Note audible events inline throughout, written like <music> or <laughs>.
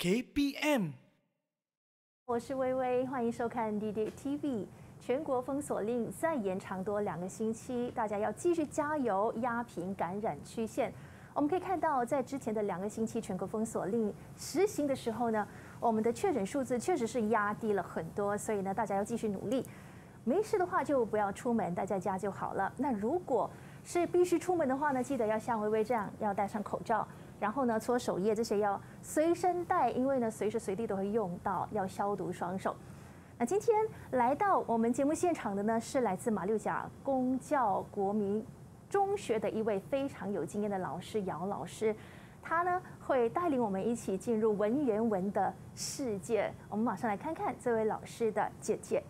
KPM，我是微微，欢迎收看 d d t v 全国封锁令再延长多两个星期，大家要继续加油，压平感染曲线。我们可以看到，在之前的两个星期全国封锁令实行的时候呢，我们的确诊数字确实是压低了很多，所以呢，大家要继续努力。没事的话就不要出门，待在家就好了。那如果是必须出门的话呢，记得要像微微这样，要戴上口罩。然后呢，搓手液这些要随身带，因为呢，随时随地都会用到，要消毒双手。那今天来到我们节目现场的呢，是来自马六甲公教国民中学的一位非常有经验的老师姚老师，他呢会带领我们一起进入文言文的世界。我们马上来看看这位老师的简介。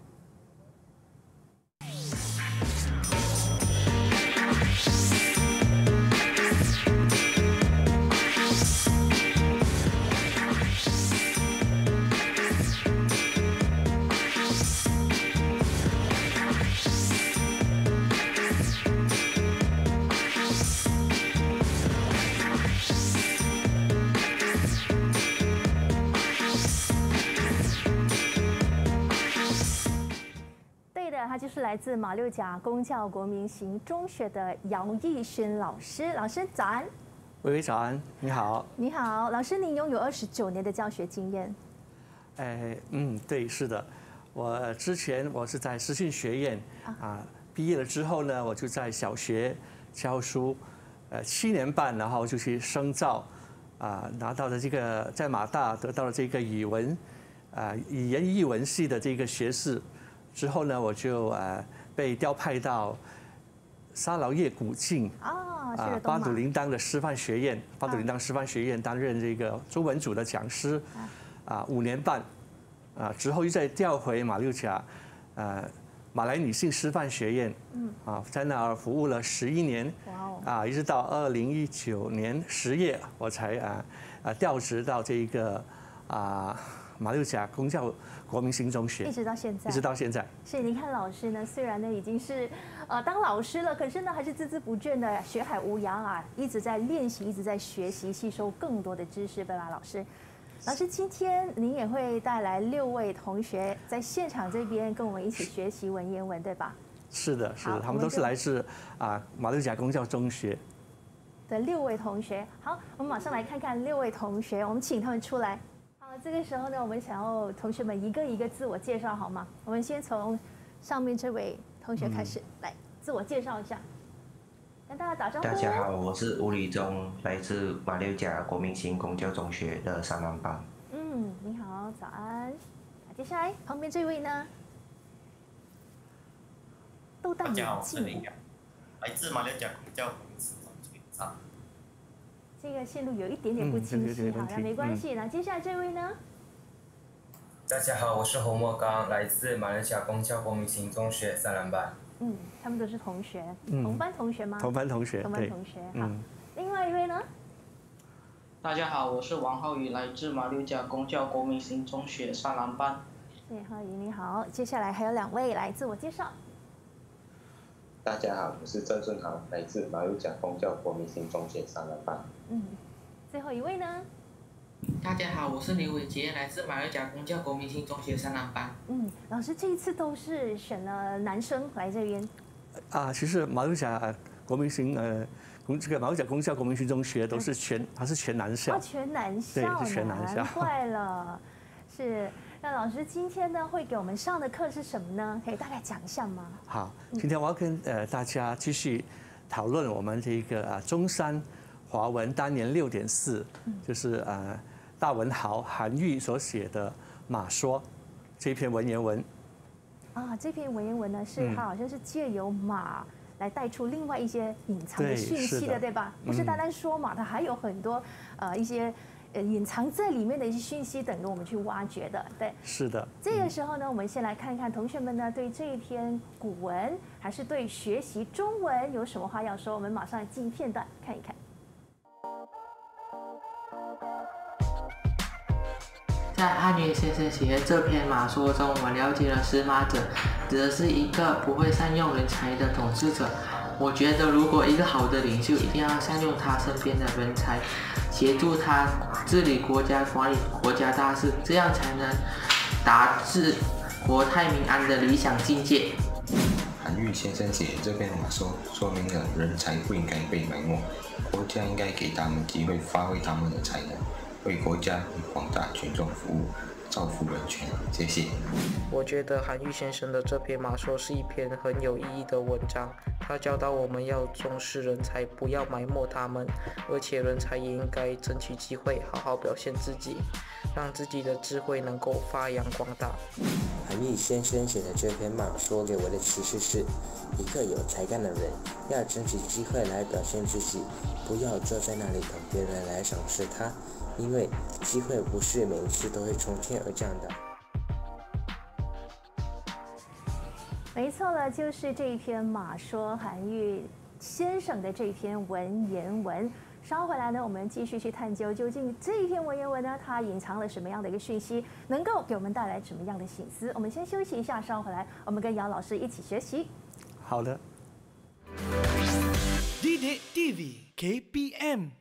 就是来自马六甲公教国民型中学的姚义轩老师，老师早安，微微早安，你好，你好，老师您拥有二十九年的教学经验，哎，嗯，对，是的，我之前我是在实训学院啊，毕业了之后呢，我就在小学教书，呃七年半，然后就去深造，啊拿到了这个在马大得到了这个语文，啊语言译文系的这个学士。之后呢，我就呃被调派到沙劳越古晋啊，啊巴祖林当的师范学院，巴祖林当师范学院担任这个中文组的讲师啊，啊五年半啊之后又再调回马六甲，呃马来女性师范学院，嗯啊在那儿服务了十一年哇哦啊一直到二零一九年十月我才啊啊调职到这一个啊马六甲公教。国民新中学一直到现在，一直到现在。是您看老师呢，虽然呢已经是呃当老师了，可是呢还是孜孜不倦的学海无涯啊，一直在练习，一直在学习，吸收更多的知识，对吧，老师？老师今天您也会带来六位同学在现场这边跟我们一起学习文言文，对吧？是的，是的，他们都是来自啊马六甲公教中学的六位同学。好，我们马上来看看六位同学，我们请他们出来。这个时候呢，我们想要同学们一个一个自我介绍，好吗？我们先从上面这位同学开始，来自我介绍一下。大家早上好，大家好，我是吴里中，来自马六甲国民型公交中学的三班班。嗯，你好，早安。接下来旁边这位呢？大家好，我是李阳，来自马六甲公交公司。这个线路有一点点不清晰，好像没关系。那接下来这位呢？大家好，我是侯墨刚，来自马六甲公教国民型中学三男班。嗯，他们都是同学，同班同学吗？同班同学，同班同学。好，另外一位呢？大家好，我是王浩宇，来自马六甲公教国民型中学三男班。对，浩宇，你好。接下来还有两位来自我介绍。大家好，我是郑顺豪，来自马六甲公教国民型中学三男班。嗯，最后一位呢？大家好，我是刘伟杰，来自马六甲公教国民新中学三男班。嗯，老师这一次都是选了男生来这边。啊，其实马六甲国民型呃们这个马六甲公校、国民新中学都是全，它是全男生哦，全男校，对，全男校，坏怪了。是，那老师今天呢会给我们上的课是什么呢？可以大概讲一下吗？好，今天我要跟呃大家继续讨论我们这一个啊中山。华文当年六点四，就是呃，大文豪韩愈所写的《马说》这篇文言文。啊，这篇文言文呢，是他好像是借由马来带出另外一些隐藏的讯息的，对吧？不是单单说马，它还有很多呃一些呃隐藏在里面的一些讯息等着我们去挖掘的，对。是的。这个时候呢，我们先来看一看同学们呢对这一篇古文还是对学习中文有什么话要说？我们马上进行片段看一看。在汉渊先生写这篇《马说》中，我了解了“司马者”指的是一个不会善用人才的统治者。我觉得，如果一个好的领袖一定要善用他身边的人才，协助他治理国家、管理国家大事，这样才能达至国泰民安的理想境界。韩愈先生写这篇小说，说明了人才不应该被埋没，国家应该给他们机会发挥他们的才能，为国家、广大群众服务。造福人群，谢谢。我觉得韩愈先生的这篇《马说》是一篇很有意义的文章。他教导我们要重视人才，不要埋没他们，而且人才也应该争取机会，好好表现自己，让自己的智慧能够发扬光大。韩愈先生写的这篇《马说》给我的启示是一个有才干的人要争取机会来表现自己，不要坐在那里等别人来赏识他。因为机会不是每一次都会从天而降的。没错了，就是这一篇马说韩愈先生的这篇文言文。稍回来呢，我们继续去探究究竟这一篇文言文呢，它隐藏了什么样的一个讯息，能够给我们带来什么样的醒思？我们先休息一下，稍回来我们跟姚老师一起学习。好的。D D V K M。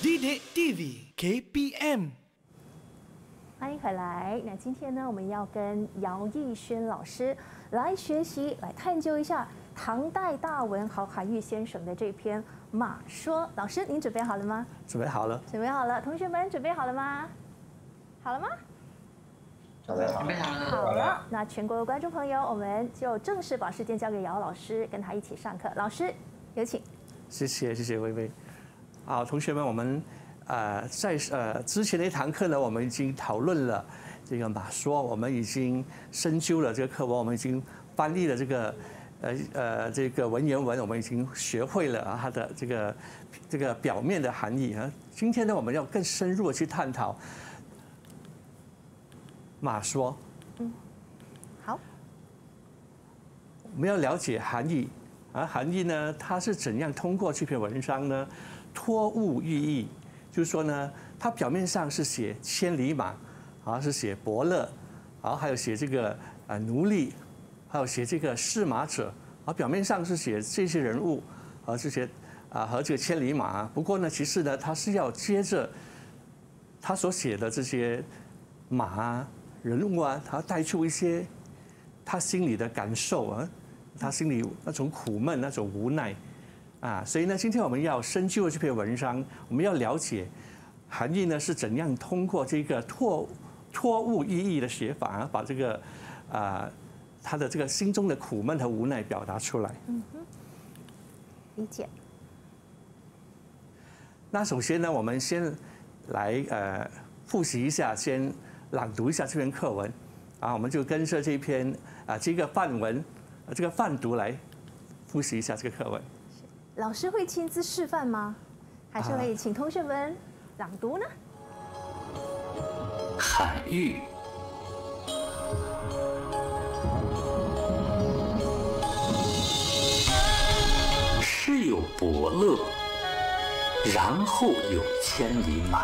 d D d v KPM，欢迎回来。那今天呢，我们要跟姚逸轩老师来学习，来探究一下唐代大文豪韩愈先生的这篇《马说》。老师，您准备好了吗？准备好了。准备好了。同学们准备好了吗？好了吗？准备好了。好了。好了。那全国的观众朋友，我们就正式把时间交给姚老师，跟他一起上课。老师，有请。谢谢谢谢微微。好，同学们，我们呃在呃之前的一堂课呢，我们已经讨论了这个《马说》，我们已经深究了这个课文，我们已经翻译了这个呃呃这个文言文，我们已经学会了它的这个这个表面的含义啊。今天呢，我们要更深入的去探讨《马说》。嗯，好，我们要了解含义，而含义呢，它是怎样通过这篇文章呢？托物寓意，就是说呢，他表面上是写千里马，啊，是写伯乐，啊，还有写这个啊奴隶，还有写这个试马者，啊，表面上是写这些人物和这些啊和这个千里马。不过呢，其实呢，他是要接着他所写的这些马人物啊，他带出一些他心里的感受啊，他心里那种苦闷、那种无奈。啊，所以呢，今天我们要深究这篇文章，我们要了解含义呢是怎样通过这个错误物寓意的写法，把这个啊他的这个心中的苦闷和无奈表达出来。嗯哼，理解。那首先呢，我们先来呃复习一下，先朗读一下这篇课文啊，我们就跟着这篇啊这个范文这个范读来复习一下这个课文。老师会亲自示范吗？还是可以请同学们朗读呢？罕愈：“世有伯乐，然后有千里马。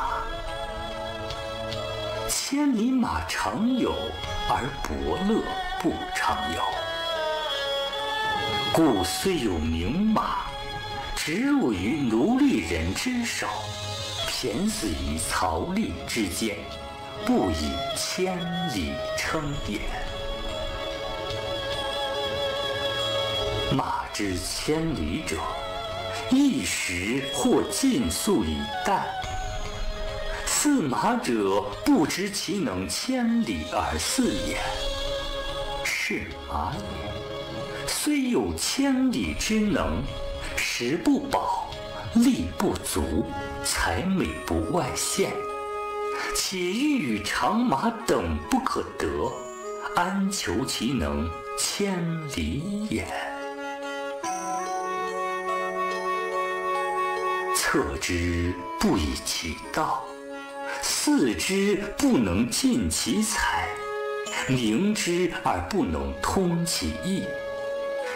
千里马常有，而伯乐不常有。故虽有名马，”食入于奴隶人之手，骈死于槽枥之间，不以千里称也。马之千里者，一食或尽粟以石。食马者不知其能千里而食也。是马也，虽有千里之能。食不饱，力不足，才美不外现。且欲与常马等不可得，安求其能千里也？策之不以其道，食之不能尽其才，明之而不能通其意，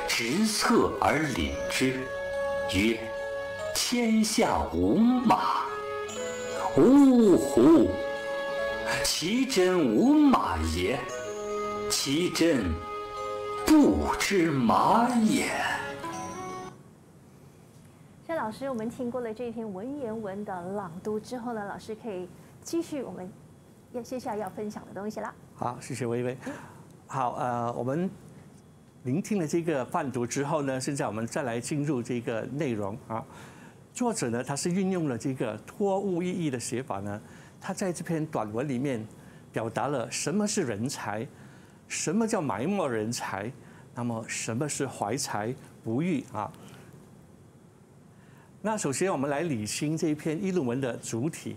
执策而临之。曰：天下无马。呜呼！其真无马也，其真不知马也。谢老师，我们听过了这篇文言文的朗读之后呢，老师可以继续我们要接下来要分享的东西啦。好，谢谢微微。好，呃，我们。聆听了这个泛读之后呢，现在我们再来进入这个内容啊。作者呢，他是运用了这个托物意义的写法呢，他在这篇短文里面表达了什么是人才，什么叫埋没人才，那么什么是怀才不遇啊？那首先我们来理清这一篇议论文的主体，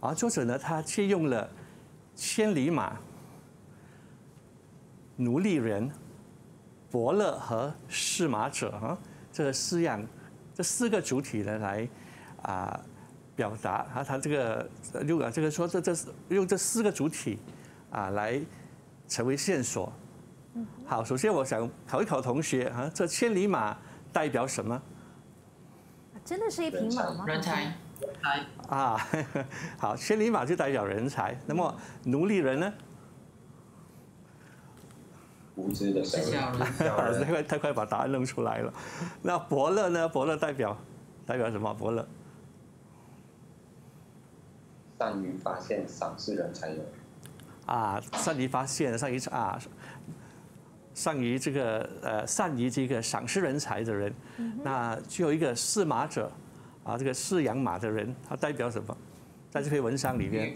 而作者呢，他借用了千里马、奴隶人。伯乐和适马者哈，这饲养这四个主体呢，来啊表达啊，他这个如果这个说这这用这四个主体啊来成为线索，好，首先我想考一考同学啊，这千里马代表什么？真的是一匹马吗？人才啊，<laughs> 好，千里马就代表人才，那么奴隶人呢？无知的商 <laughs> 人，太快，太快把答案弄出来了。那伯乐呢？伯乐代表代表什么？伯乐善于发现赏识人才的人啊，善于发现，善于啊，善于这个呃，善于这个赏识人才的人。那最有一个试马者啊，这个饲养马的人，他代表什么？在这篇文章里边，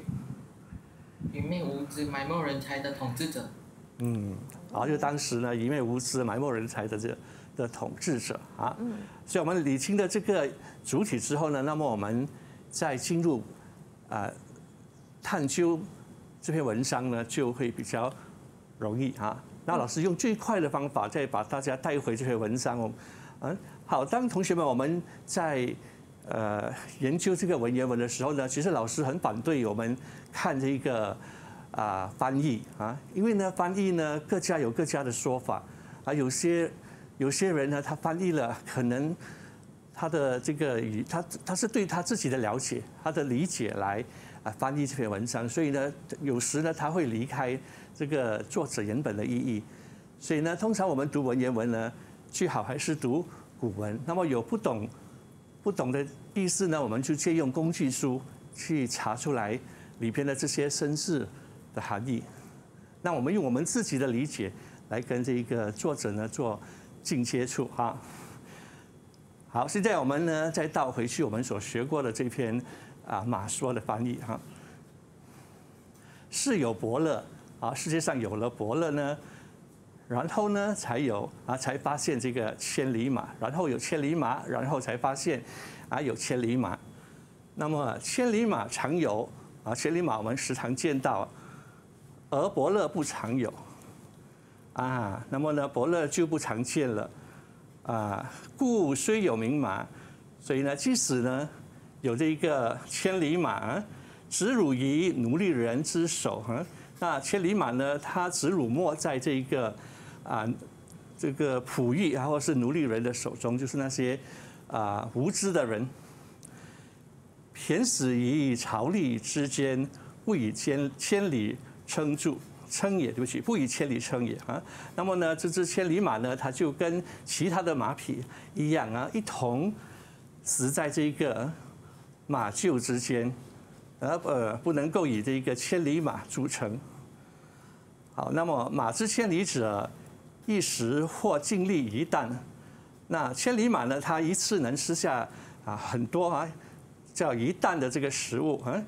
愚昧无知、埋没人才的统治者。嗯，然后就当时呢愚昧无知埋没人才的这的统治者啊，嗯，所以，我们理清了这个主体之后呢，那么我们再进入呃探究这篇文章呢，就会比较容易啊。那老师用最快的方法再把大家带回这篇文章。嗯，好，当同学们我们在呃研究这个文言文的时候呢，其实老师很反对我们看这一个。啊，翻译啊，因为呢，翻译呢，各家有各家的说法啊。有些有些人呢，他翻译了，可能他的这个语，他他是对他自己的了解，他的理解来啊翻译这篇文章，所以呢，有时呢，他会离开这个作者原本的意义。所以呢，通常我们读文言文呢，最好还是读古文。那么有不懂不懂的意思呢，我们就借用工具书去查出来里边的这些生字。的含义，那我们用我们自己的理解来跟这一个作者呢做近接触哈。好，现在我们呢再倒回去，我们所学过的这篇啊马说的翻译哈。是有伯乐啊，世界上有了伯乐呢，然后呢才有啊，才发现这个千里马，然后有千里马，然后才发现啊有千里马。那么千里马常有啊，千里马我们时常见到。而伯乐不常有，啊，那么呢，伯乐就不常见了，啊，故虽有名马，所以呢，即使呢，有这一个千里马，只辱于奴隶人之手，哈，那千里马呢，它只辱没在这一个啊，这个仆役啊，或是奴隶人的手中，就是那些啊无知的人，骈死于朝枥之间，不以千千里。撑住，撑也对不起，不以千里称也啊。那么呢，这只千里马呢，它就跟其他的马匹一样啊，一同死在这个马厩之间，而呃，不能够以这一个千里马著称。好，那么马之千里者，一食或尽力一担。那千里马呢，它一次能吃下啊很多啊，叫一担的这个食物啊。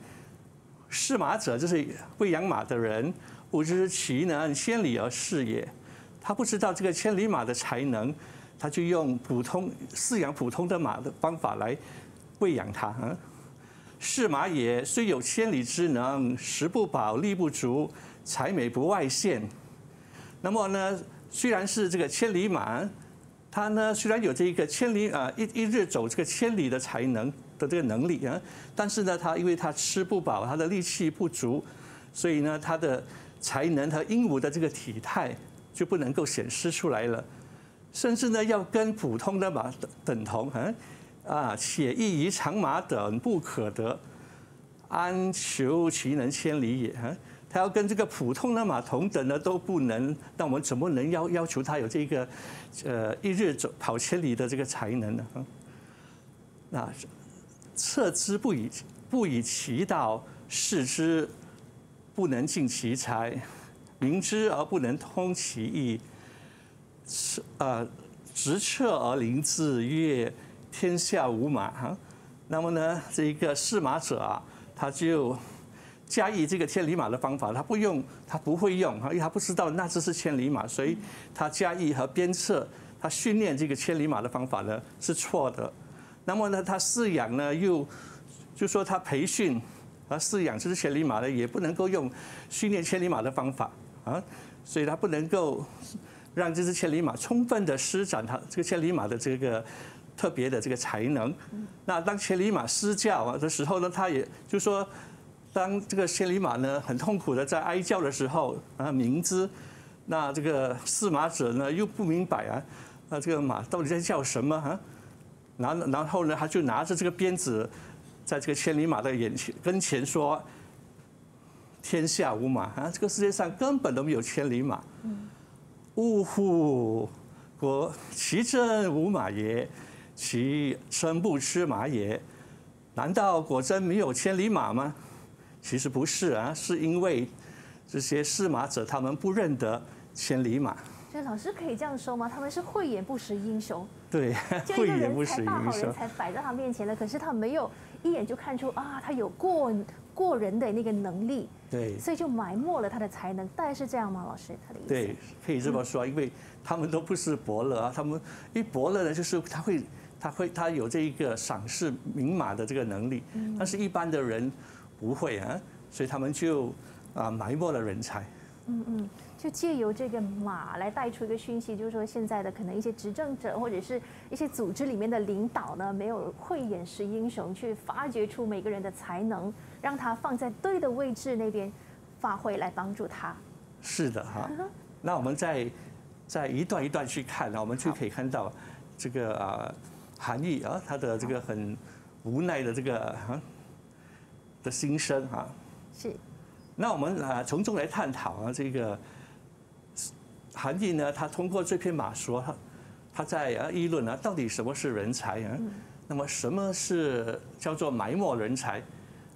是马者就是喂养马的人，不知其能千里而食也。他不知道这个千里马的才能，他就用普通饲养普通的马的方法来喂养它。啊，是马也，虽有千里之能，食不饱，力不足，才美不外见。那么呢，虽然是这个千里马，它呢虽然有这一个千里啊一一日走这个千里的才能。的这个能力啊，但是呢，他因为他吃不饱，他的力气不足，所以呢，他的才能和鹦鹉的这个体态就不能够显示出来了，甚至呢，要跟普通的马等同啊，啊，且异于长马等不可得，安求其能千里也？啊，要跟这个普通的马同等的都不能，那我们怎么能要要求他有这个呃一日走跑千里的这个才能呢？啊。策之不以不以其道，视之不能尽其才，明之而不能通其意，是直执策而临之曰：“天下无马。”哈，那么呢，这一个试马者啊，他就加以这个千里马的方法，他不用，他不会用因为他不知道那只是千里马，所以他加以和鞭策，他训练这个千里马的方法呢是错的。那么呢，他饲养呢，又就说他培训，啊饲养这只千里马呢，也不能够用训练千里马的方法啊，所以他不能够让这只千里马充分的施展他这个千里马的这个特别的这个才能。那当千里马嘶叫的时候呢，他也就说，当这个千里马呢很痛苦的在哀叫的时候啊，明知那这个饲马者呢又不明白啊，那这个马到底在叫什么啊？然后，然后呢？他就拿着这个鞭子，在这个千里马的眼前跟前说：“天下无马啊！这个世界上根本都没有千里马。”呜呼！我其真无马也，其真不吃马也？难道果真没有千里马吗？其实不是啊，是因为这些识马者他们不认得千里马。以老师可以这样说吗？他们是慧眼不识英雄。对，会人不识大好人才摆在他面前了，可是他没有一眼就看出啊，他有过过人的那个能力，对，所以就埋没了他的才能，大概是这样吗？老师，他的意思？对，可以这么说因为他们都不是伯乐啊，他们因为伯乐呢，就是他会，他会，他有这一个赏识明马的这个能力，但是一般的人不会啊，所以他们就啊埋没了人才。嗯嗯，就借由这个马来带出一个讯息，就是说现在的可能一些执政者或者是一些组织里面的领导呢，没有慧眼识英雄，去发掘出每个人的才能，让他放在对的位置那边发挥来帮助他。是的哈，那我们再再一段一段去看呢，我们就可以看到这个啊韩愈啊他的这个很无奈的这个啊的心声哈。是。那我们啊，从中来探讨啊，这个韩愈呢，他通过这篇《马说》，他他在啊议论啊，到底什么是人才啊？那么什么是叫做埋没人才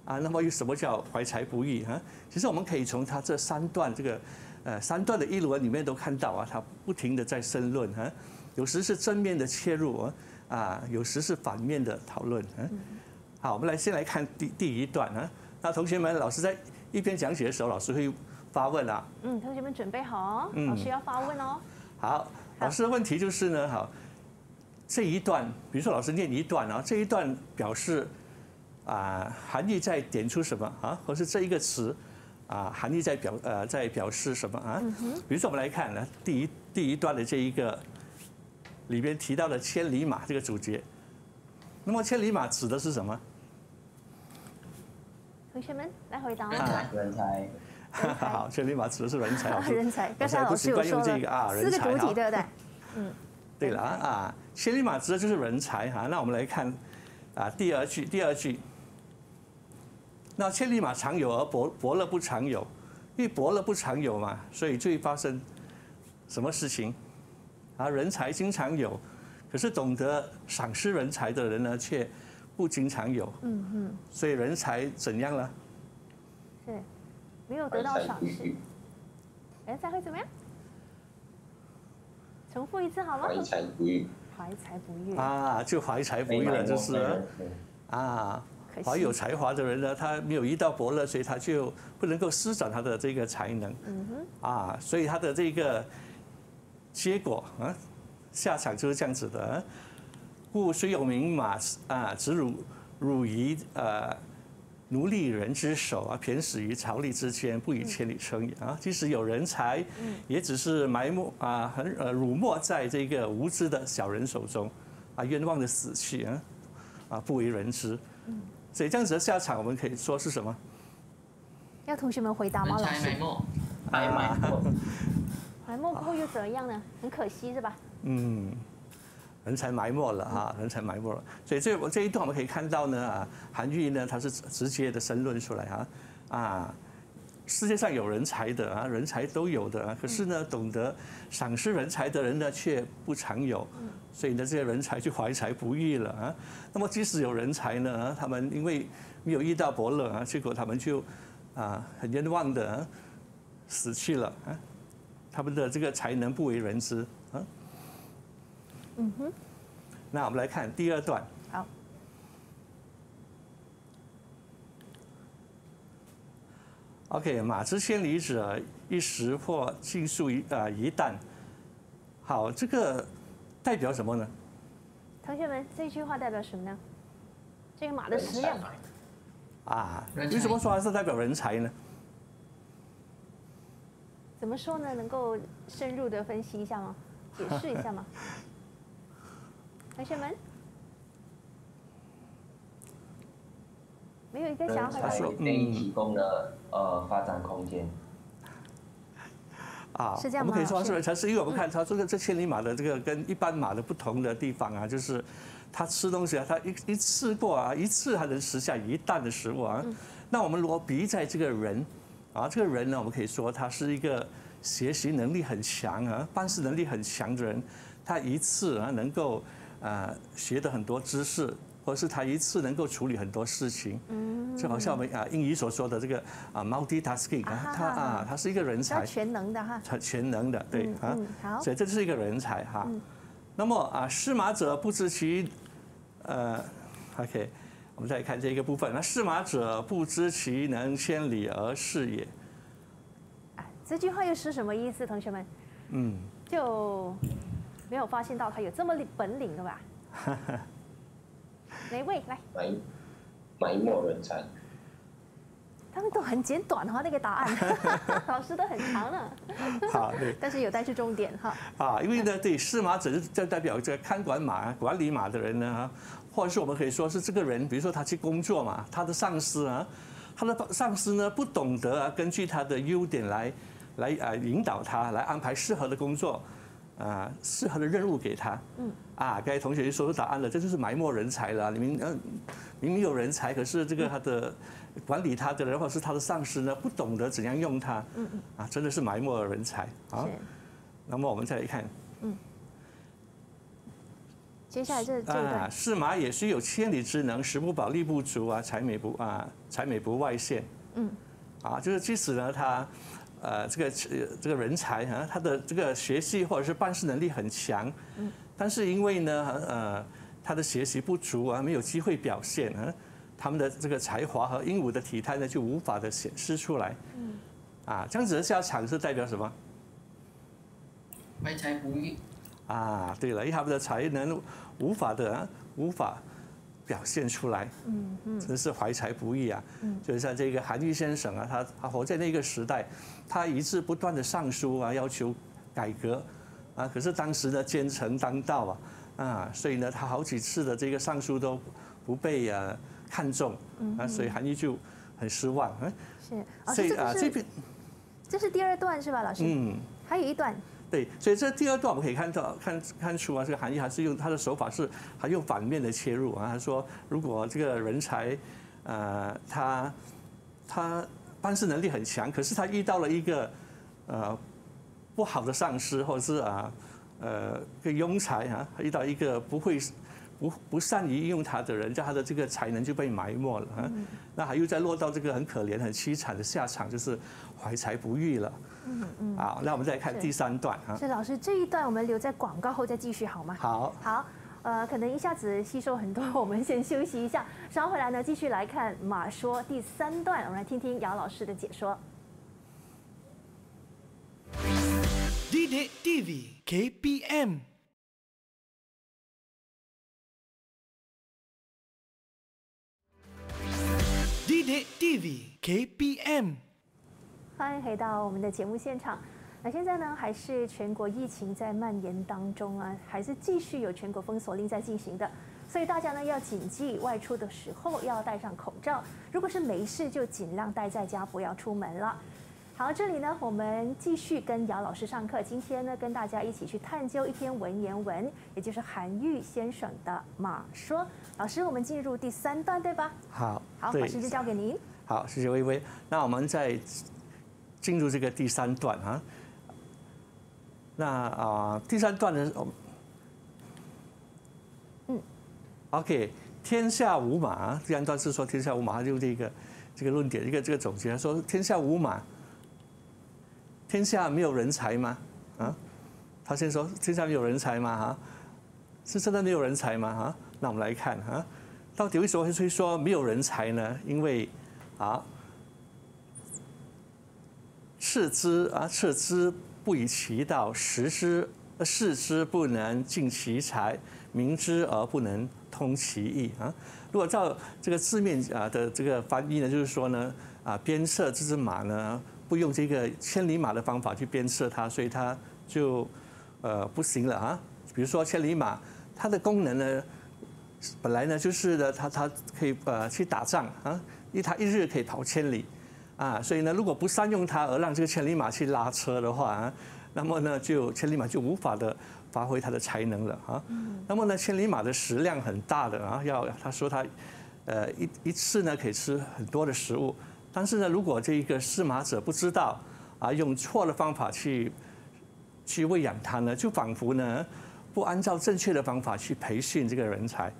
啊？那么又什么叫怀才不遇啊？其实我们可以从他这三段这个呃三段的议论里面都看到啊，他不停的在申论啊，有时是正面的切入啊，啊有时是反面的讨论。好，我们来先来看第第一段啊。那同学们，老师在。一边讲解的时候，老师会发问啊。嗯，同学们准备好哦。老师要发问哦。好，老师的问题就是呢，好，这一段，比如说老师念一段啊，这一段表示啊，含义在点出什么啊，或是这一个词啊，含义在表呃在表示什么啊？嗯比如说我们来看呢，第一第一段的这一个里边提到的千里马这个主角，那么千里马指的是什么？同学们来回答我一下。人才，<laughs> 好，千里马指的是人才嘛？人才，刚才老师有说的。四个主体对不对？<laughs> 嗯，对了啊，千里马指的就是人才哈。那我们来看啊，第二句，第二句。那千里马常有而伯伯乐不常有，因为伯乐不常有嘛，所以就会发生什么事情啊？人才经常有，可是懂得赏识人才的人呢，却不经常有，嗯哼，所以人才怎样了？是，没有得到赏识。人才会怎么样？重复一次好吗？怀才不遇。怀才不遇啊，就怀才不遇了，就是啊，怀有才华的人呢，他没有遇到伯乐，所以他就不能够施展他的这个才能，嗯哼，啊，所以他的这个结果啊，下场就是这样子的。故虽有名马啊，只辱辱于呃奴隶人之手啊，骈死于朝立之间，不以千里称也啊。即使有人才，嗯，也只是埋没啊，很呃辱没在这个无知的小人手中，啊，冤枉的死去啊，啊，不为人知。嗯，所以这样子的下场，我们可以说是什么？要同学们回答吗，老师？埋没，埋没。埋 <laughs> 没过后又怎么样呢？很可惜是吧？嗯。人才埋没了啊，人才埋没了。所以这我这一段我们可以看到呢，啊，韩愈呢他是直接的申论出来啊，啊，世界上有人才的啊，人才都有的啊，可是呢，懂得赏识人才的人呢却不常有，所以呢，这些人才就怀才不遇了啊。那么即使有人才呢，他们因为没有遇到伯乐啊，结果他们就，啊，很冤枉的，死去了啊，他们的这个才能不为人知。嗯哼，那我们来看第二段。好。OK，马之千里者，一时或尽数一呃一旦。好，这个代表什么呢？同学们，这句话代表什么呢？这个马的食量。啊，为什么说它是代表人才呢？怎么说呢？能够深入的分析一下吗？解释一下吗？<laughs> 同学们，人才愿意提供的呃发展空间啊，我们可以说是它是因为我们看它这个这千里马的这个跟一般马的不同的地方啊，就是它吃东西啊，它一一次过啊一次还能吃下一担的食物啊。那我们罗比在这个人啊，这个人呢，我们可以说他是一个学习能力很强啊，办事能力很强的人，他一次啊能够。啊，学的很多知识，或是他一次能够处理很多事情，嗯，就好像我们啊英语所说的这个啊 multi tasking，他啊他是一个人才，全能的哈，全全能的对啊，所以这是一个人才哈。那么啊，食马者不知其，呃，OK，我们再看这个部分，那食马者不知其能千里而食也。这句话又是什么意思，同学们？嗯，就。没有发现到他有这么本领的吧？<laughs> 哪位来？马马默人才。他们都很简短哈，那个答案，<laughs> 老师都很长了。好，但是有带出重点哈。啊，因为呢，对，司马只是在代表这个看管马、管理马的人呢，或者是我们可以说是这个人，比如说他去工作嘛，他的上司啊，他的上司呢不懂得根据他的优点来来啊引导他，来安排适合的工作。啊，适合的任务给他。嗯，啊，该同学就说出答案了，这就是埋没人才了。明明呃，明明有人才，可是这个他的管理他的，或者是他的上司呢，不懂得怎样用他。嗯嗯。啊，真的是埋没了人才啊。那么我们再来看。嗯。接下来这。啊，是马也须有千里之能，食不饱，力不足啊，财美不啊，财美不外现。嗯。啊，就是即使呢，他。呃，这个呃，这个人才啊，他的这个学习或者是办事能力很强，但是因为呢，呃，他的学习不足，还没有机会表现啊，他们的这个才华和鹦鹉的体态呢，就无法的显示出来，嗯，啊，这样子的下场是代表什么？怀才不遇。啊，对了，为他们的才能无法的，无法。表现出来，嗯嗯，真是怀才不遇啊。嗯，就是像这个韩愈先生啊，他他活在那个时代，他一直不断的上书啊，要求改革，啊，可是当时的奸臣当道啊，啊，所以呢，他好几次的这个上书都不被啊看中，啊，所以韩愈就很失望嗯，是，所以啊这边，这是第二段是吧，老师？嗯，还有一段。对，所以这第二段我们可以看到，看看出啊，这个含义还是用他的手法是，他用反面的切入啊，他说如果这个人才，呃，他他办事能力很强，可是他遇到了一个呃不好的上司，或者是啊呃个庸才啊，遇到一个不会。不不善于运用他的人，那他的这个才能就被埋没了啊！那还又再落到这个很可怜、很凄惨的下场，就是怀才不遇了。嗯嗯，好，那我们再看第三段哈。是老师这一段我们留在广告后再继续好吗？好。好，呃，可能一下子吸收很多，我们先休息一下，稍回来呢继续来看《马说》第三段，我们来听听姚老师的解说。D D V K P M。D d D v KPM，欢迎回到我们的节目现场。那现在呢，还是全国疫情在蔓延当中啊，还是继续有全国封锁令在进行的，所以大家呢要谨记，外出的时候要戴上口罩。如果是没事，就尽量待在家，不要出门了。好，这里呢，我们继续跟姚老师上课。今天呢，跟大家一起去探究一篇文言文，也就是韩愈先生的《马说》。老师，我们进入第三段，对吧？好，好，把时就交给您。好，谢谢薇薇。那我们再进入这个第三段啊。那啊，第三段呢，嗯，OK，天下无马。第三段是说天下无马，就这个这个论点，一个这个总结，说天下无马。天下没有人才吗？啊，他先说天下没有人才吗？啊，是真的没有人才吗？啊，那我们来看啊，到底为什么会说没有人才呢？因为啊，斥之啊，斥之不以其道，食之视之不能尽其才，明之而不能通其意啊。如果照这个字面啊的这个翻译呢，就是说呢啊，鞭策这只马呢。不用这个千里马的方法去鞭策它，所以它就呃不行了啊。比如说千里马，它的功能呢，本来呢就是的，它它可以呃去打仗啊，一它一日可以跑千里啊，所以呢如果不善用它而让这个千里马去拉车的话啊，那么呢就千里马就无法的发挥它的才能了啊。那么呢千里马的食量很大的啊，要他说它呃一一次呢可以吃很多的食物。但是呢，如果这一个施马者不知道啊，用错的方法去去喂养它呢，就仿佛呢不按照正确的方法去培训这个人才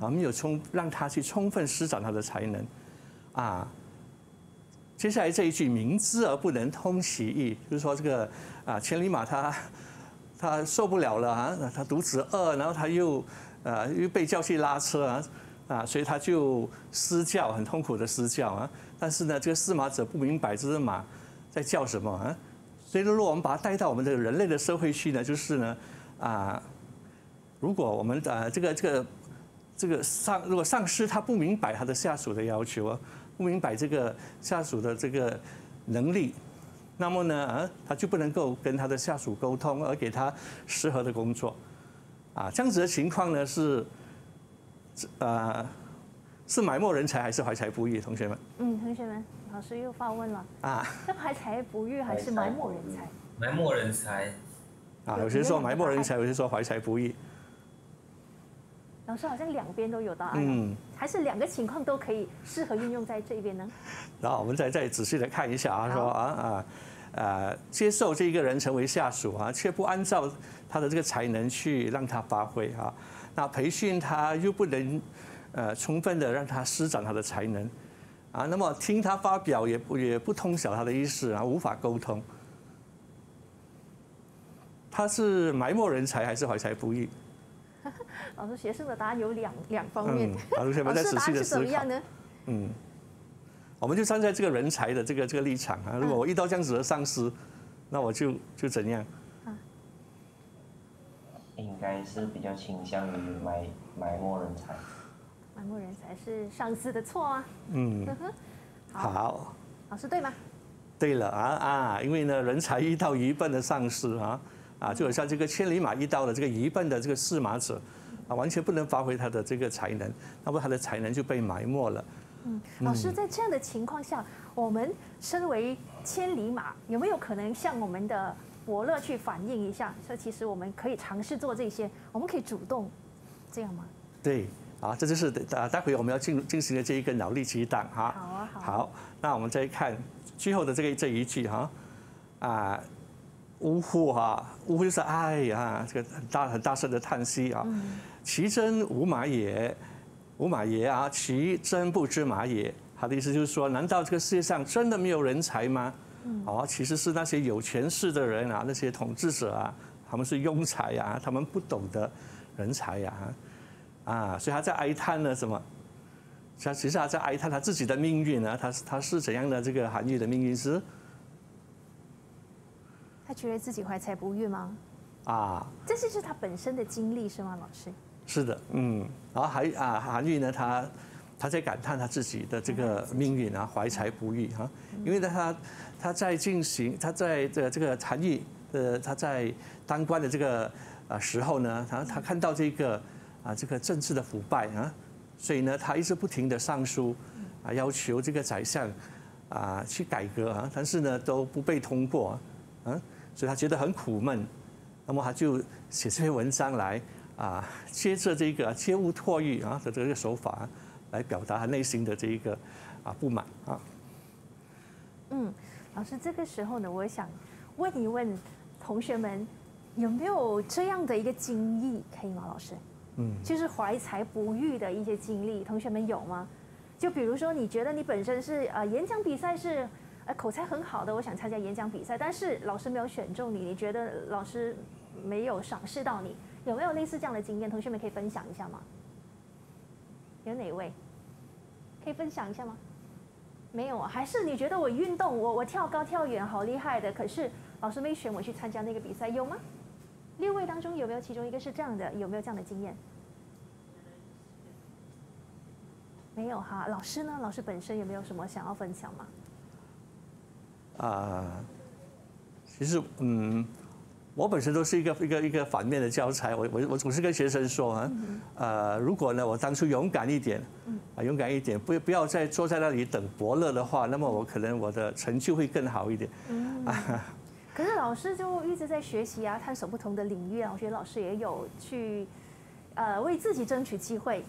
啊，没有充让他去充分施展他的才能啊。接下来这一句“明知而不能通其意”，就是说这个啊千里马他他受不了了啊，他肚子饿，然后他又啊又被叫去拉车啊啊，所以他就失教，很痛苦的失教啊。但是呢，这个饲马者不明白这只马在叫什么啊，所以如果我们把它带到我们这个人类的社会去呢，就是呢，啊，如果我们啊，这个这个这个上，如果上司他不明白他的下属的要求啊，不明白这个下属的这个能力，那么呢，啊，他就不能够跟他的下属沟通，而给他适合的工作，啊，这样子的情况呢是，啊。是埋没人才还是怀才不遇，同学们？嗯，同学们，老师又发问了啊？是怀才不遇还是埋没人才？埋没人才啊，有些说埋没人才，有些说怀才不遇。老师好像两边都有答案，嗯，还是两个情况都可以适合运用在这边呢。然 <laughs> 后我们再再仔细的看一下啊，说啊啊啊！接受这一个人成为下属啊，却不按照他的这个才能去让他发挥啊，那培训他又不能。呃，充分的让他施展他的才能，啊，那么听他发表也不也不通晓他的意思啊，无法沟通。他是埋没人才还是怀才不遇？<laughs> 老师，学生的答案有两两方面。老师，<laughs> 的思是什么？嗯，我们就站在这个人才的这个这个立场啊，如果我遇到这样子的上司，那我就就怎样？应该是比较倾向于埋埋没人才。埋没人才是上司的错啊！嗯，好，老师对吗？对了啊啊，因为呢，人才遇到愚笨的上司啊啊，就好像这个千里马遇到了这个愚笨的这个饲马者啊，完全不能发挥他的这个才能，那么他的才能就被埋没了。嗯，老师在这样的情况下，我们身为千里马，有没有可能向我们的伯乐去反映一下，说其实我们可以尝试做这些，我们可以主动这样吗？对。啊，这就是呃，待会我们要进进行的这一个脑力激荡哈。好啊，好。好，那我们再看最后的这个这一句哈，啊，呜呼哈，呜呼就是哎呀，这个很大很大声的叹息啊。其真无马也，无马也啊，其真不知马也。他的意思就是说，难道这个世界上真的没有人才吗？哦，其实是那些有权势的人啊，那些统治者啊，他们是庸才呀，他们不懂得人才呀。啊，所以他在哀叹呢，什么？他其实他在哀叹他自己的命运呢。他他是怎样的这个韩愈的命运是？他觉得自己怀才不遇吗？啊，这些是他本身的经历是吗，老师？是的，嗯。然后韩啊韩愈呢，他他在感叹他自己的这个命运啊，怀才不遇啊。因为他他他在进行他在这这个韩愈呃他在当官的这个啊时候呢，他他看到这个。啊，这个政治的腐败啊，所以呢，他一直不停的上书啊，要求这个宰相啊去改革啊，但是呢都不被通过，嗯，所以他觉得很苦闷，那么他就写这篇文章来啊，借着这个切勿托喻啊的这个手法来表达他内心的这一个啊不满啊。嗯，老师，这个时候呢，我想问一问同学们，有没有这样的一个经历，可以吗，老师？就是怀才不遇的一些经历，同学们有吗？就比如说，你觉得你本身是呃演讲比赛是呃口才很好的，我想参加演讲比赛，但是老师没有选中你，你觉得老师没有赏识到你，有没有类似这样的经验？同学们可以分享一下吗？有哪位可以分享一下吗？没有啊？还是你觉得我运动，我我跳高跳远好厉害的，可是老师没选我去参加那个比赛，有吗？六位当中有没有其中一个是这样的？有没有这样的经验？没有哈，老师呢？老师本身有没有什么想要分享吗？啊，其实嗯，我本身都是一个一个一个反面的教材。我我我总是跟学生说啊，呃，如果呢，我当初勇敢一点，啊，勇敢一点，不不要再坐在那里等伯乐的话，那么我可能我的成就会更好一点。嗯，<laughs> 可是老师就一直在学习啊，探索不同的领域啊。我觉得老师也有去，呃，为自己争取机会。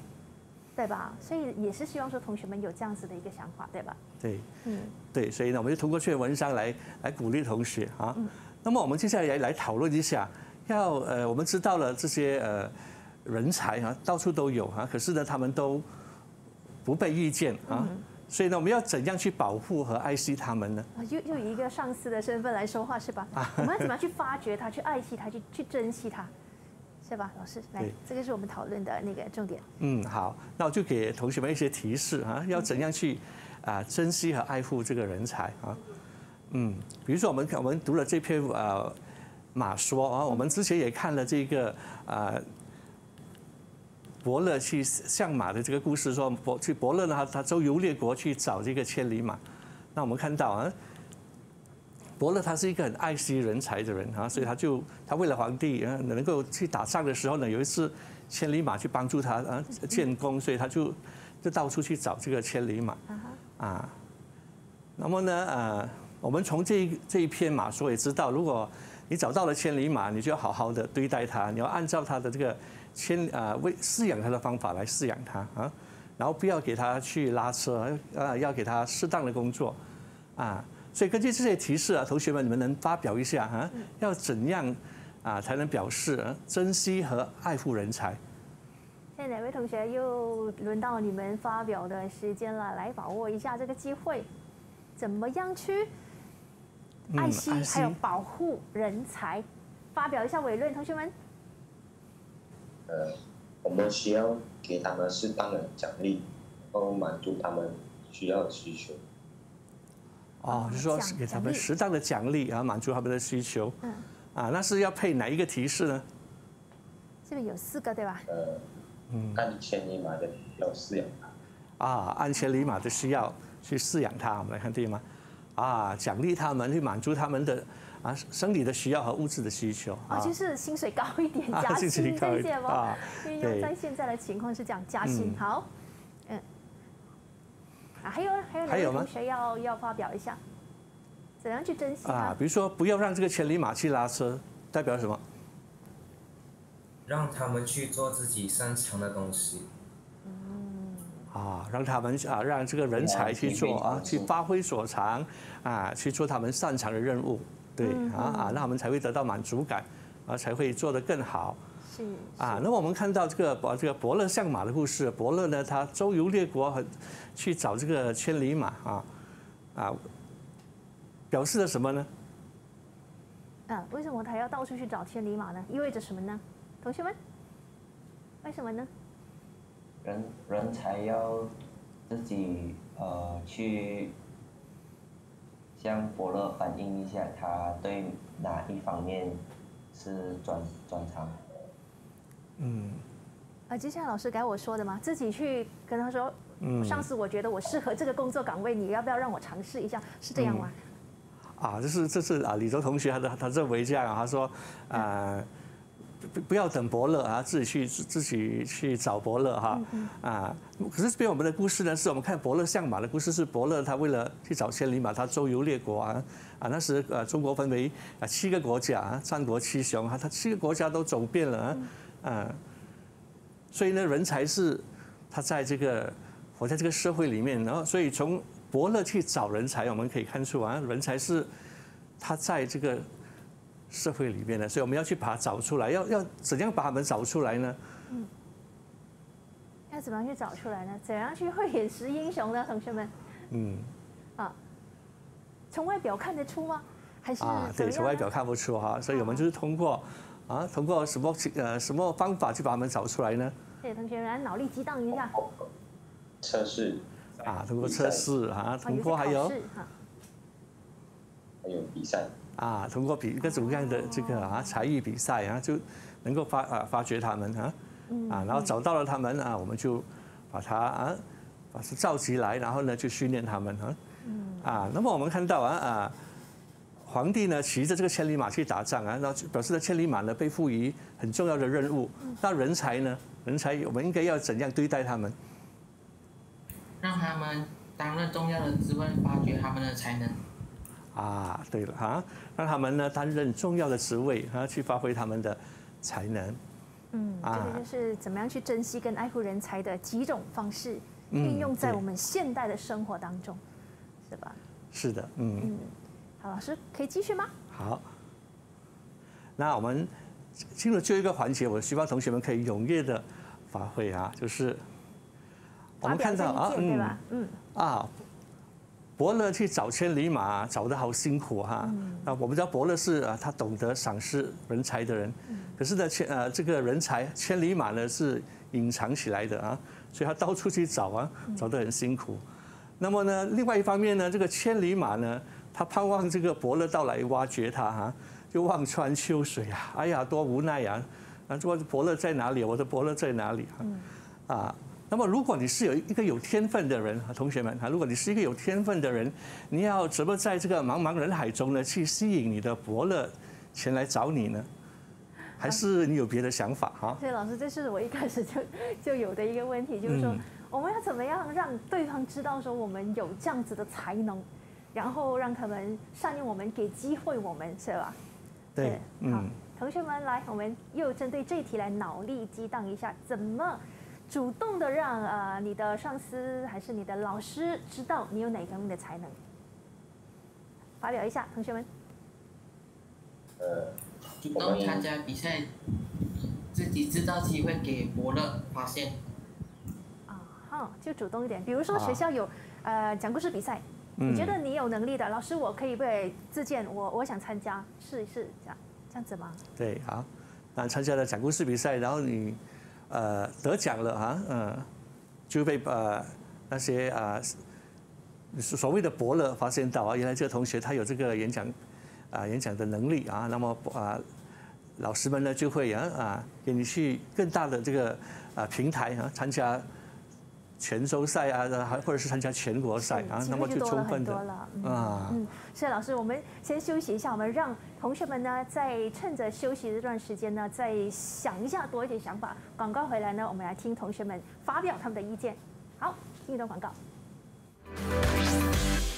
对吧？所以也是希望说同学们有这样子的一个想法，对吧？对，嗯，对，所以呢，我们就通过这篇文章来来鼓励同学啊。那么我们接下来来讨论一下，要呃，我们知道了这些呃人才啊，到处都有啊，可是呢，他们都不被遇见啊。所以呢，我们要怎样去保护和爱惜他们呢？又又一个上司的身份来说话是吧？我们要怎么样去发掘他，去爱惜他，去去珍惜他？对吧，老师，来，这个是我们讨论的那个重点。嗯，好，那我就给同学们一些提示啊，要怎样去啊珍惜和爱护这个人才啊？嗯，比如说我们我们读了这篇啊马说啊，我们之前也看了这个啊伯乐去相马的这个故事，说伯去伯乐呢，他他周游列国去找这个千里马。那我们看到啊。伯乐他是一个很爱惜人才的人啊，所以他就他为了皇帝啊能够去打仗的时候呢，有一次千里马去帮助他啊建功，所以他就就到处去找这个千里马啊。那么呢呃，我们从这一这一篇马说也知道，如果你找到了千里马，你就要好好的对待它，你要按照它的这个千啊喂饲养它的方法来饲养它啊，然后不要给它去拉车啊，要给它适当的工作啊。所以根据这些提示啊，同学们你们能发表一下哈，要怎样啊才能表示珍惜和爱护人才？现在哪位同学又轮到你们发表的时间了？来把握一下这个机会，怎么样去爱惜还有保护人才？发表一下伟论，同学们。呃，我们需要给他们适当的奖励，然后满足他们需要的需求。哦，就是说给他们适当的奖励，然后满足他们的需求。嗯，啊，那是要配哪一个提示呢？这里有四个，对吧？呃，嗯。按千里马的要饲养它。啊，按千里马的需要去饲养它。我们来看第一吗？啊，奖励他们去满足他们的啊生理的需要和物质的需求。啊，就是薪水高一点，<laughs> 加薪这一吗？啊，对。因为现在的情况是这样，加薪好。啊，还有还有哪有同学要要发表一下？怎样去珍惜啊？比如说，不要让这个千里马去拉车，代表什么？让他们去做自己擅长的东西。哦。啊，让他们啊，让这个人才去做啊，去发挥所长啊，去做他们擅长的任务，对啊啊，让他们才会得到满足感，啊，才会做得更好。啊，那我们看到这个把这个伯乐相马的故事，伯乐呢，他周游列国，去找这个千里马啊，啊，表示了什么呢？啊，为什么他要到处去找千里马呢？意味着什么呢？同学们，为什么呢？人人才要自己呃去向伯乐反映一下，他对哪一方面是专专长。嗯，啊，接下来老师改我说的吗？自己去跟他说。嗯，上次我觉得我适合这个工作岗位，你要不要让我尝试一下？是这样吗？啊，就是，这是啊，李周同学他他认为这样，他说，呃，不不要等伯乐啊，自己去自自己去找伯乐哈。啊，可是这边我们的故事呢，是我们看伯乐相马的故事，是伯乐他为了去找千里马，他周游列国啊。啊，那时啊，中国分为啊七个国家，战国七雄啊，他七个国家都走遍了啊。嗯，所以呢，人才是他在这个活在这个社会里面，然后所以从伯乐去找人才，我们可以看出啊，人才是他在这个社会里面的，所以我们要去把它找出来，要要怎样把他们找出来呢？嗯，要怎么样去找出来呢？怎样去慧眼识英雄呢？同学们，嗯，啊，从外表看得出吗？还是啊，对，从外表看不出哈，所以我们就是通过。啊，通过什么呃什么方法去把他们找出来呢？谢谢同学，来脑力激荡一下。测试啊，通过测试啊，通过还有。还有比赛啊，通过比各种各样的这个啊才艺比赛啊，就能够发啊发掘他们啊。啊，然后找到了他们啊，我们就把他啊，把召集来，然后呢就训练他们啊。啊，那么我们看到啊啊。皇帝呢骑着这个千里马去打仗啊，那表示的千里马呢被赋予很重要的任务。那人才呢？人才我们应该要怎样对待他们？让他们担任重要的职位，发掘他们的才能。啊，对了啊，让他们呢担任重要的职位啊，去发挥他们的才能。嗯，这个就是怎么样去珍惜跟爱护人才的几种方式，运用在我们现代的生活当中，是吧？是的，嗯。好，老师可以继续吗？好，那我们进入最后一个环节，我希望同学们可以踊跃的发挥啊，就是我们看到啊，嗯，嗯，啊，伯乐去找千里马，找得好辛苦哈。那我们知道伯乐是啊，他懂得赏识人才的人，可是呢，千呃这个人才千里马呢是隐藏起来的啊，所以他到处去找啊，找得很辛苦。那么呢，另外一方面呢，这个千里马呢。他盼望这个伯乐到来挖掘他哈，就望穿秋水啊！哎呀，多无奈呀！啊，说伯乐在哪里？我的伯乐在哪里？啊，那么如果你是有一个有天分的人，同学们啊，如果你是一个有天分的人，你要怎么在这个茫茫人海中呢，去吸引你的伯乐前来找你呢？还是你有别的想法哈？谢老师，这是我一开始就 <laughs> 就有的一个问题，就是说我们要怎么样让对方知道说我们有这样子的才能？然后让他们善用我们，给机会我们是吧？对，好，同学们来，我们又针对这题来脑力激荡一下，怎么主动的让呃你的上司还是你的老师知道你有哪方面的才能？发表一下，同学们。呃，主动参加比赛，自己制造机会给伯乐发现。啊，好，就主动一点，比如说学校有呃讲故事比赛。你觉得你有能力的老师，我可以被自荐？我我想参加，试一试，这样这样子吗？对，好，那参加了讲故事比赛，然后你呃得奖了啊，嗯，就被把那些啊所谓的伯乐发现到，啊，原来这个同学他有这个演讲啊演讲的能力啊，那么啊老师们呢就会啊啊给你去更大的这个啊平台啊参加。泉州赛啊，还或者是参加全国赛啊，那么就充分的啊。嗯，所以老师，我们先休息一下，我们让同学们呢，在趁着休息这段时间呢，再想一下多一点想法。广告回来呢，我们来听同学们发表他们的意见。好，听一段广告。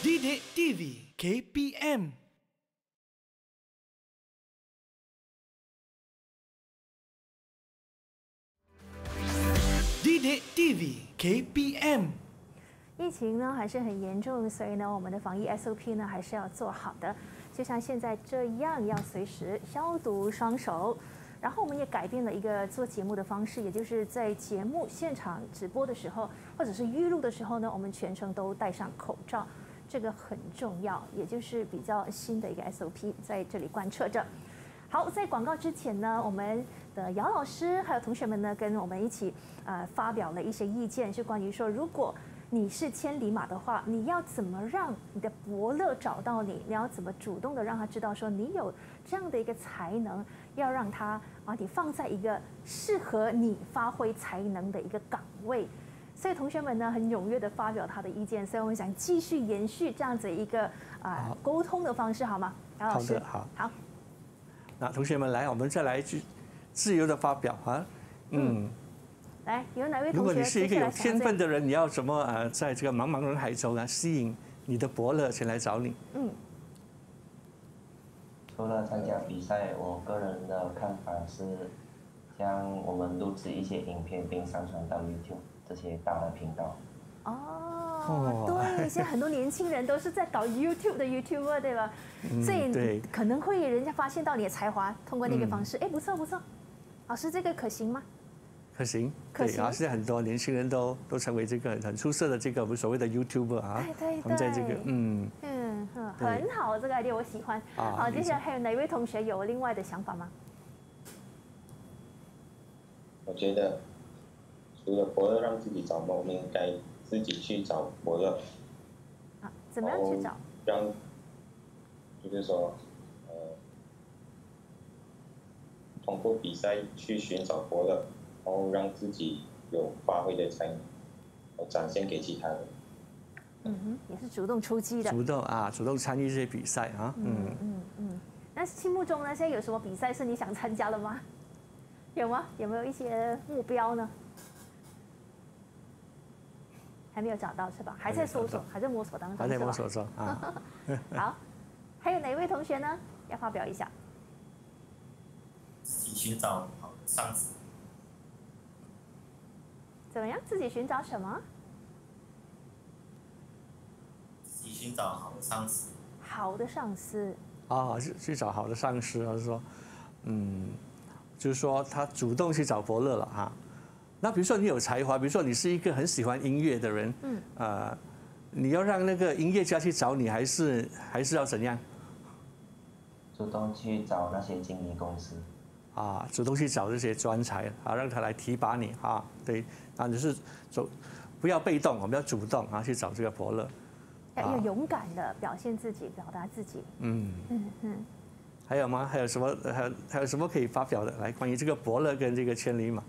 Ded v k B m KPM，疫情呢还是很严重，所以呢，我们的防疫 SOP 呢还是要做好的，就像现在这样，要随时消毒双手。然后我们也改变了一个做节目的方式，也就是在节目现场直播的时候，或者是预录的时候呢，我们全程都戴上口罩，这个很重要，也就是比较新的一个 SOP 在这里贯彻着。好，在广告之前呢，我们的姚老师还有同学们呢，跟我们一起呃发表了一些意见，是关于说，如果你是千里马的话，你要怎么让你的伯乐找到你？你要怎么主动的让他知道说你有这样的一个才能，要让他把你放在一个适合你发挥才能的一个岗位。所以同学们呢很踊跃的发表他的意见，所以我们想继续延续这样子一个啊沟通的方式，好吗？姚老师，好。好。那同学们来，我们再来一句，自由的发表啊，嗯，来有哪位？如果你是一个有天分的人，你要怎么呃，在这个茫茫人海中呢，吸引你的伯乐前来找你？嗯，除了参加比赛，我个人的看法是，像我们录制一些影片，并上传到 YouTube 这些大的频道。哦。哦，对，现在很多年轻人都是在搞 YouTube 的 YouTuber，对吧？所以可能会人家发现到你的才华，通过那个方式，哎，不错不错，老师这个可行吗？可行，对，老啊，现在很多年轻人都都成为这个很出色的这个我们所谓的 YouTuber 啊，他们在这个，嗯嗯很好，这个 idea 我喜欢。好，接下来还有哪位同学有另外的想法吗？我觉得除了不要让自己找毛，我们应该。自己去找伯乐。啊，怎么样去找？让，就是说，呃，通过比赛去寻找伯乐，然后让自己有发挥的才能，展现给其他人。嗯哼，也是主动出击的，主动啊，主动参与这些比赛啊。嗯嗯嗯，那心目中呢，现在有什么比赛是你想参加的吗？有吗？有没有一些目标呢？还没有找到是吧？还在搜索，还在摸索当中。还在摸索中。<laughs> 好，还有哪位同学呢？要发表一下。自己寻找好的上司。怎么样？自己寻找什么？自己寻找好的上司。好的上司。啊，去去找好的上司，他说，嗯，就是说他主动去找伯乐了哈。那比如说你有才华，比如说你是一个很喜欢音乐的人，嗯，啊，你要让那个音乐家去找你，还是还是要怎样？主动去找那些经纪公司。啊，主动去找这些专才，啊，让他来提拔你啊。对，啊，就是走，不要被动，我们要主动啊，去找这个伯乐。要要勇敢的表现自己，表达自己。嗯嗯嗯。还有吗？还有什么？还还有什么可以发表的？来，关于这个伯乐跟这个千里马。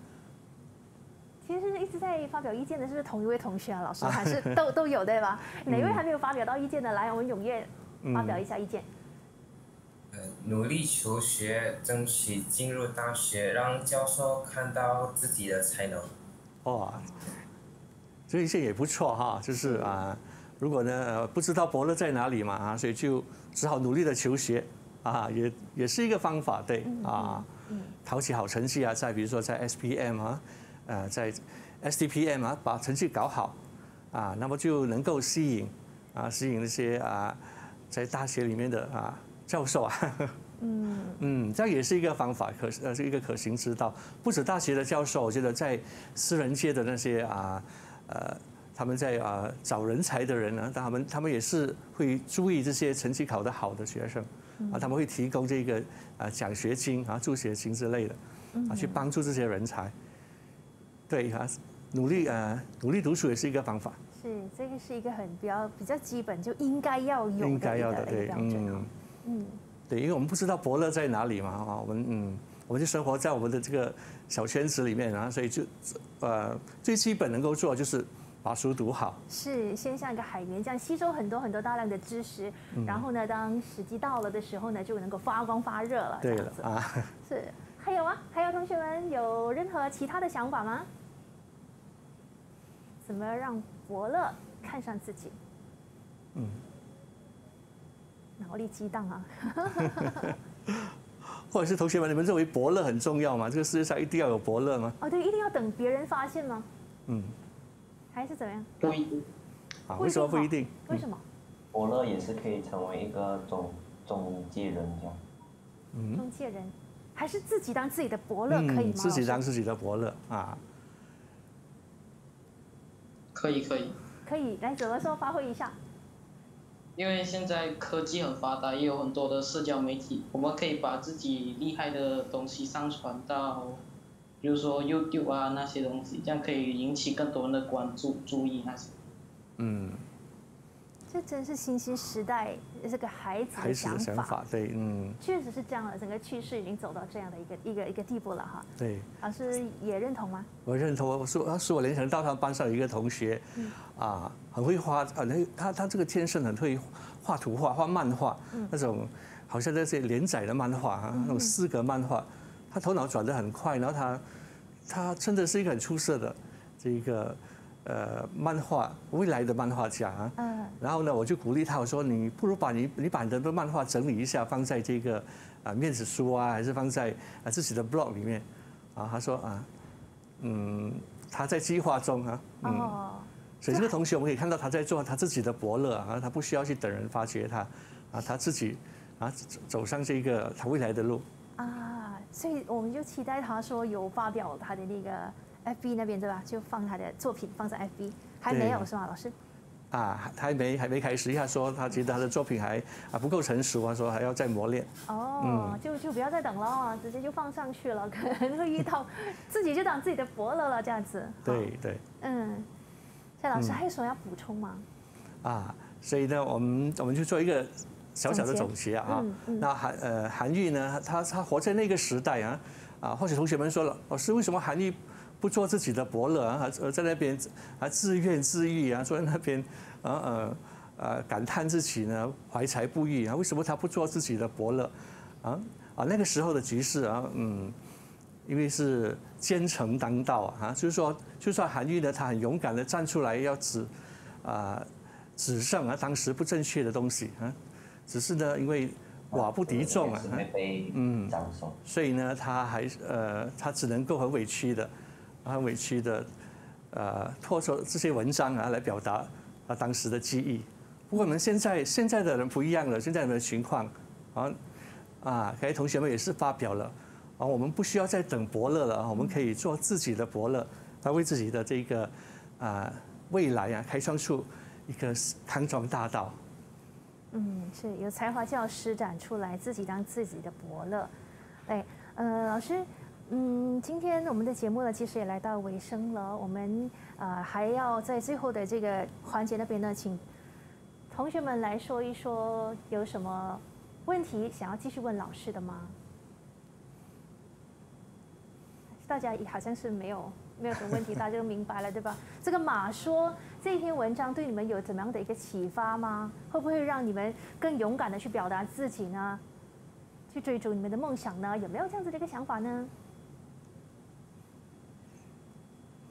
在发表意见的，是不是同一位同学啊？老师还是 <laughs> 都都有对吧？哪位还没有发表到意见的来？我们永业发表一下意见。努力求学，争取进入大学，让教授看到自己的才能。哦，这一件也不错哈，就是啊，如果呢不知道伯乐在哪里嘛啊，所以就只好努力的求学啊，也也是一个方法对啊，讨起好成绩啊，在比如说在 S P M 啊，呃，在。S D P M 啊，把成绩搞好，啊，那么就能够吸引，啊，吸引那些啊，在大学里面的啊教授，嗯 <laughs> 嗯，这也是一个方法，可呃是一个可行之道。不止大学的教授，我觉得在私人界的那些啊，呃，他们在啊找人才的人呢，他们他们也是会注意这些成绩考得好的学生，啊，他们会提供这个啊奖学金啊助学金之类的，啊，去帮助这些人才，对啊。努力啊，努力读书也是一个方法。是，这个是一个很比较比较基本就应该要有应该要的，对，嗯嗯。对，因为我们不知道伯乐在哪里嘛，啊，我们嗯，我们就生活在我们的这个小圈子里面然后所以就呃，最基本能够做就是把书读好。是，先像一个海绵这样吸收很多很多大量的知识，然后呢，当时机到了的时候呢，就能够发光发热了。对了啊，是。还有啊，还有同学们有任何其他的想法吗？怎么让伯乐看上自己？嗯，脑力激荡啊！<laughs> 或者是同学们，你们认为伯乐很重要吗？这个世界上一定要有伯乐吗？哦，对，一定要等别人发现吗？嗯，还是怎么样？不一定。为什么不一定？为什么？伯乐也是可以成为一个中中介人，家嗯，中介人还是自己当自己的伯乐可以吗？自己当自己的伯乐啊。可以可以，可以来走的时候发挥一下。因为现在科技很发达，也有很多的社交媒体，我们可以把自己厉害的东西上传到，比如说 YouTube 啊那些东西，这样可以引起更多人的关注、注意那些。嗯。这真是新兴时代这个孩子孩子的想法，对，嗯，确实是这样的，整个趋势已经走到这样的一个一个一个地步了哈。对，老师也认同吗？我认同，我说是，是我联想到他班上有一个同学，嗯、啊，很会画，很他他这个天生很会画图画，画漫画，那种好像那些连载的漫画啊，那种诗歌漫画，他头脑转的很快，然后他他真的是一个很出色的这个。呃，漫画未来的漫画家，嗯，然后呢，我就鼓励他，我说你不如把你你版的漫画整理一下，放在这个啊，面子书啊，还是放在啊自己的 blog 里面，啊，他说啊，嗯，他在计划中啊，哦，所以这个同学我们可以看到他在做他自己的伯乐啊，他不需要去等人发掘他，啊，他自己啊走上这个他未来的路，啊，所以我们就期待他说有发表他的那个。F B 那边对吧？就放他的作品放在 F B，还没有是吗，老师？啊，他还没还没开始，他说他觉得他的作品还啊不够成熟啊，说还要再磨练。哦，就就不要再等了，直接就放上去了，可能会遇到自己就当自己的伯乐了这样子。对对。嗯，夏老师还有什么要补充吗？啊，所以呢，我们我们就做一个小小的总结啊。那韩呃韩愈呢，他他活在那个时代啊，啊，或许同学们说了，老师为什么韩愈？不做自己的伯乐啊！呃，在那边还自怨自艾啊，坐在那边，呃呃，呃，感叹自己呢，怀才不遇啊。为什么他不做自己的伯乐？啊啊！那个时候的局势啊，嗯，因为是奸臣当道啊，就是说，就算韩愈呢，他很勇敢的站出来要指啊指正啊当时不正确的东西啊，只是呢，因为寡不敌众啊，嗯，所以呢，他还呃，他只能够很委屈的。很委屈的，呃，托出这些文章啊来表达啊当时的记忆。不过我们现在现在的人不一样了，现在的情况，啊，啊，该同学们也是发表了，啊，我们不需要再等伯乐了，我们可以做自己的伯乐，来为自己的这个啊未来啊开创出一个康庄大道。嗯，是有才华就要施展出来，自己当自己的伯乐。哎，呃，老师。嗯，今天我们的节目呢，其实也来到尾声了。我们呃还要在最后的这个环节那边呢，请同学们来说一说，有什么问题想要继续问老师的吗？大家好像是没有没有什么问题，大家都明白了对吧？这个马说这篇文章对你们有怎么样的一个启发吗？会不会让你们更勇敢的去表达自己呢？去追逐你们的梦想呢？有没有这样子的一个想法呢？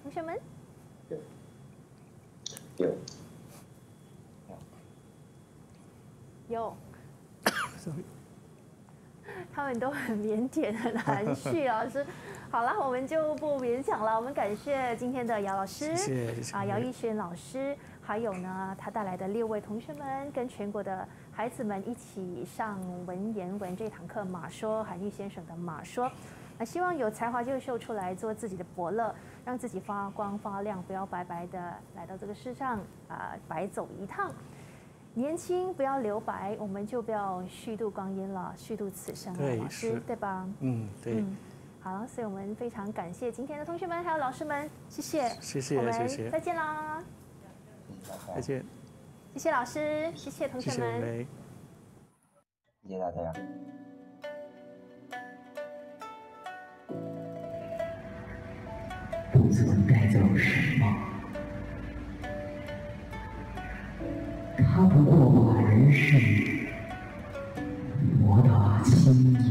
同学们，有，有，有。<laughs> 他们都很腼腆，很含蓄。老师，好了，我们就不勉强了。我们感谢今天的姚老师，谢谢啊，姚逸轩老师，还有呢，他带来的六位同学们，跟全国的孩子们一起上文言文这堂课《马说》，韩愈先生的《马说》啊，希望有才华就秀出来，做自己的伯乐。让自己发光发亮，不要白白的来到这个世上啊，白走一趟。年轻不要留白，我们就不要虚度光阴了，虚度此生了，老师，对吧？嗯，对。好，所以我们非常感谢今天的同学们，还有老师们，谢谢，谢谢，谢谢，再见啦。再见。谢谢老师，谢谢同学们。谢谢大家。带走了什么？他不过把人生磨得轻。